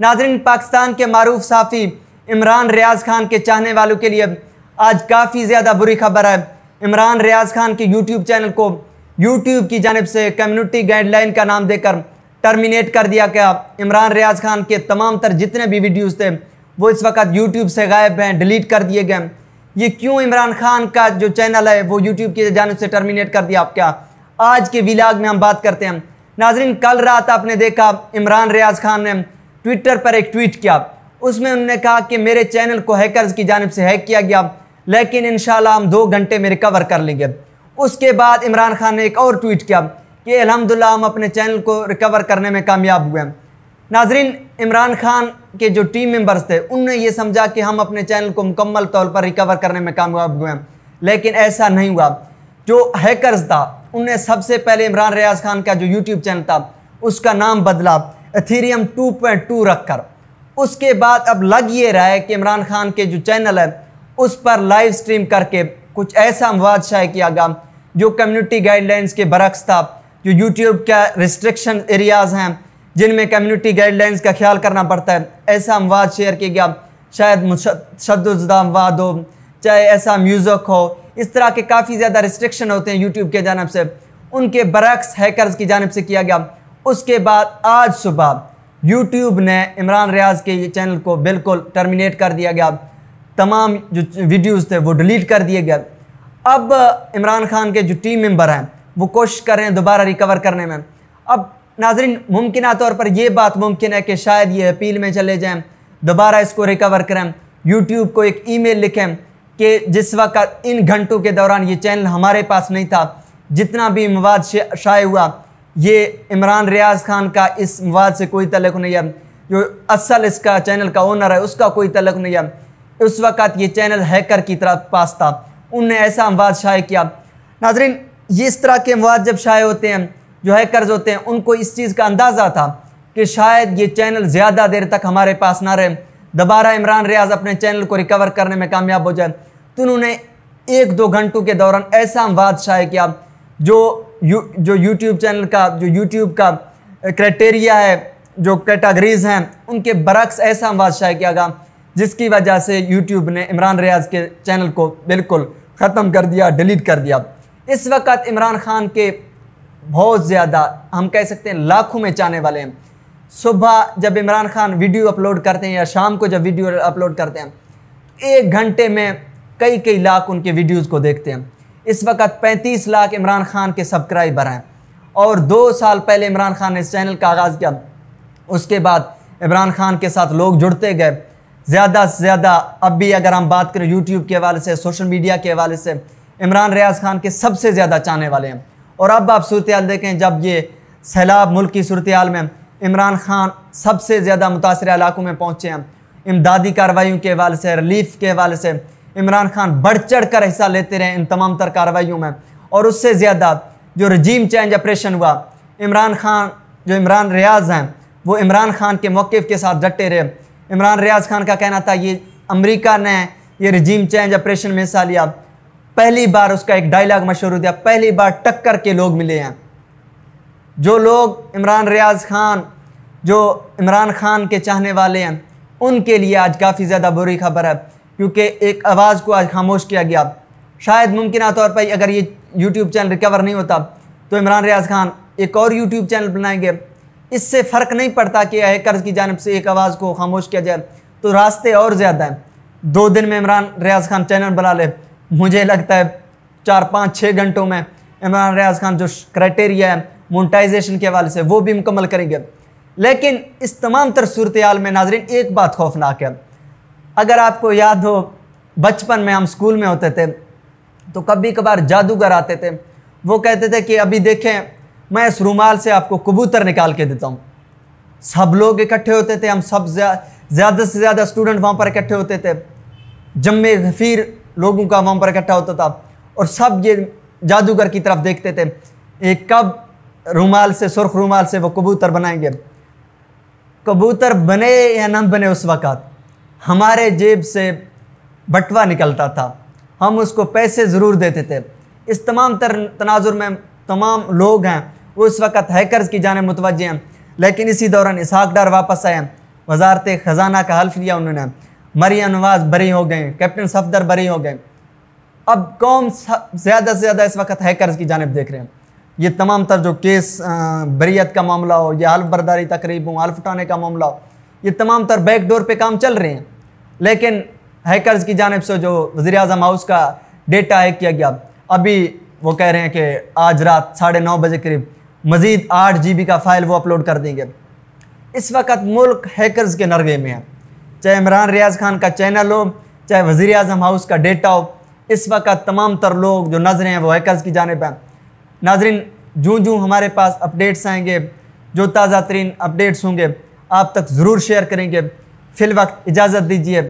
नाजरीन पाकिस्तान के मरूफ साफ़ी इमरान रियाज खान के चाहने वालों के लिए आज काफ़ी ज़्यादा बुरी खबर है इमरान रियाज खान के यूट्यूब चैनल को यूट्यूब की जानब से कम्युनिटी गाइडलाइन का नाम देकर टर्मिनेट कर दिया गया इमरान रियाज खान के तमाम तर जितने भी वीडियोज़ थे वो इस वक्त यूट्यूब से गायब हैं डिलीट कर दिए गए ये क्यों इमरान खान का जो चैनल है वो यूट्यूब की जानब से टर्मिनेट कर दिया आप क्या आज के विलाग में हम बात करते हैं नाजरीन कल रात आपने देखा इमरान रियाज खान ने ट्विटर पर एक ट्वीट किया उसमें उन्होंने कहा कि मेरे चैनल को हैकर्स की जानब से हैक किया गया लेकिन इन हम दो घंटे में रिकवर कर लेंगे उसके बाद इमरान खान ने एक और ट्वीट किया कि अलहमदिल्ला हम अपने चैनल को रिकवर करने में कामयाब हुए हैं नाजरीन इमरान खान के जो टीम मेंबर्स थे उनने ये समझा कि हम अपने चैनल को मुकम्मल तौर पर रिकवर करने में कामयाब हुए हैं लेकिन ऐसा नहीं हुआ जो हैकर्स था उनने सबसे पहले इमरान रियाज खान का जो यूट्यूब चैनल था उसका नाम बदला एथेरियम 2.2 रखकर उसके बाद अब लग ये रहा है कि इमरान खान के जो चैनल है उस पर लाइव स्ट्रीम करके कुछ ऐसा मवाद शाय किया गया जो कम्युनिटी गाइडलाइंस के बरक्स था जो यूट्यूब का रिस्ट्रिक्शन एरियाज़ हैं जिनमें कम्युनिटी गाइडलाइंस का ख्याल करना पड़ता है ऐसा मवाद शेयर किया गया शायद तशदा मवाद हो चाहे ऐसा म्यूज़िक हो इस तरह के काफ़ी ज़्यादा रिस्ट्रिक्शन होते हैं यूट्यूब के जानब से उनके बरक्स हैकर्स की जानब से किया गया उसके बाद आज सुबह यूट्यूब ने इमरान रियाज के ये चैनल को बिल्कुल टर्मिनेट कर दिया गया तमाम जो वीडियोस थे वो डिलीट कर दिए गए अब इमरान खान के जो टीम मेंबर हैं वो कोशिश कर रहे हैं दोबारा रिकवर करने में अब नाजरीन मुमकिन तौर पर यह बात मुमकिन है कि शायद ये अपील में चले जाएँ दोबारा इसको रिकवर करें यूट्यूब को एक ईमेल लिखें कि जिस वक्त इन घंटों के दौरान ये चैनल हमारे पास नहीं था जितना भी मवाद शाये हुआ ये इमरान रियाज खान का इस मवाद से कोई तलक नहीं है जो असल इसका चैनल का ओनर है उसका कोई तलक नहीं है उस वक़्त ये चैनल हैकर की तरफ पास था उनने ऐसा मवाद शाये किया नाजरीन ये इस तरह के मवाद जब शाये होते हैं जो हैकर्स होते हैं उनको इस चीज़ का अंदाज़ा था कि शायद ये चैनल ज़्यादा देर तक हमारे पास ना रहे दोबारा इमरान रियाज अपने चैनल को रिकवर करने में कामयाब हो जाए तो उन्होंने एक दो घंटों के दौरान ऐसा मवाद शाये किया जो यू जो यूट्यूब चैनल का जो यूट्यूब का क्राइटेरिया है जो कैटागरीज हैं उनके बरक्स ऐसा हम बादशाह किया गया जिसकी वजह से यूट्यूब ने इमरान रियाज के चैनल को बिल्कुल ख़त्म कर दिया डिलीट कर दिया इस वक्त इमरान खान के बहुत ज़्यादा हम कह सकते हैं लाखों में चाहने वाले हैं सुबह जब इमरान खान वीडियो अपलोड करते हैं या शाम को जब वीडियो अपलोड करते हैं एक घंटे में कई कई लाख उनके वीडियोज़ को देखते हैं इस वक्त 35 लाख इमरान खान के सब्सक्राइबर हैं और दो साल पहले इमरान खान ने इस चैनल का आगाज़ किया उसके बाद इमरान खान के साथ लोग जुड़ते गए ज़्यादा से ज़्यादा अब भी अगर हम बात करें यूट्यूब के हवाले से सोशल मीडिया के हवाले से इमरान रियाज खान के सबसे ज़्यादा चाहने वाले हैं और अब आप सूरत देखें जब ये सैलाब मुल्क की सूरत में इमरान खान सबसे ज़्यादा मुतासर इलाकों में पहुँचे हैं इमदादी कार्रवाई के हवाले से रिलीफ के हवाले से इमरान खान बढ़ चढ़ कर हिस्सा लेते रहे इन तमाम तर कार्रवाइयों में और उससे ज़्यादा जो रजीम चेंज ऑपरेशन हुआ इमरान खान जो इमरान रियाज हैं वो इमरान खान के मौक़ के साथ डटे रहे इमरान रियाज खान का कहना था ये अमरीका ने ये रजीम चेंज ऑपरेशन में हिस्सा लिया पहली बार उसका एक डायलाग मशहूर हो दिया पहली बार टक्कर के लोग मिले हैं जो लोग इमरान रियाज खान जो इमरान खान के चाहने वाले हैं उनके लिए आज काफ़ी ज़्यादा बुरी खबर है क्योंकि एक आवाज़ को आज खामोश किया गया शायद मुमकिन तौर पर अगर ये यूट्यूब चैनल रिकवर नहीं होता तो इमरान रियाज खान एक और यूट्यूब चैनल बनाएंगे इससे फ़र्क नहीं पड़ता कि हैकर्स की जानब से एक आवाज़ को खामोश किया जाए तो रास्ते और ज़्यादा हैं दो दिन में इमरान रियाज खान चैनल बना ले मुझे लगता है चार पाँच छः घंटों में इमरान रियाज खान जो क्राइटेरिया है मोनटाइजेशन के हवाले से वो भी मुकम्मल करेंगे लेकिन इस तमाम तर सूरत में नाजरन एक बात खौफनाक है अगर आपको याद हो बचपन में हम स्कूल में होते थे तो कभी कभार जादूगर आते थे वो कहते थे कि अभी देखें मैं इस रुमाल से आपको कबूतर निकाल के देता हूँ सब लोग इकट्ठे होते थे हम सब ज़्यादा से ज़्यादा स्टूडेंट वहाँ पर इकट्ठे होते थे जम्मे फिर लोगों का वहाँ पर इकट्ठा होता था और सब ये जादूगर की तरफ देखते थे एक कब रुमाल से सुर्ख रुमाल से वो कबूतर बनाएंगे कबूतर बने या ना बने उस वक़्त हमारे जेब से बटवा निकलता था हम उसको पैसे ज़रूर देते थे इस तमाम तर तनाजुर में तमाम लोग हैं वो इस वक्त हैकर्स की जान मुतवजह हैं लेकिन इसी दौरान इसहाक डार वापस आए वजारत ख़जाना का हल्फ लिया उन्होंने मरिया नवाज बरी हो गए कैप्टन सफदर बरी हो गए अब कौम ज़्यादा से ज़्यादा इस वक्त हैकर्स की जानब देख रहे हैं ये तमाम तर जो केस बरीत का मामला हो या हल्फ बरदारी तकरीब हो हल्फ उठाने का मामला हो ये तमाम तर बैकडोर पे काम चल रहे हैं लेकिन हैकर्स की जानब से जो वज़ी अजम हाउस का डेटा हैक किया गया अभी वो कह रहे हैं कि आज रात साढ़े नौ बजे करीब मज़ीद आठ जी बी का फ़ाइल वो अपलोड कर देंगे इस वक्त मुल्क हैकर्स के नरगे में है चाहे इमरान रियाज खान का चैनल हो चाहे वज़ी अजम हाउस का डेटा हो इस वक्त तमाम तर लोग जो नजरें हैं वो हैकर्स की जानब हैं नाजरीन जूँ जूँ हमारे पास अपडेट्स आएंगे जो ताज़ा तरीन अपडेट्स होंगे आप तक ज़रूर शेयर करेंगे फिल वक्त इजाज़त दीजिए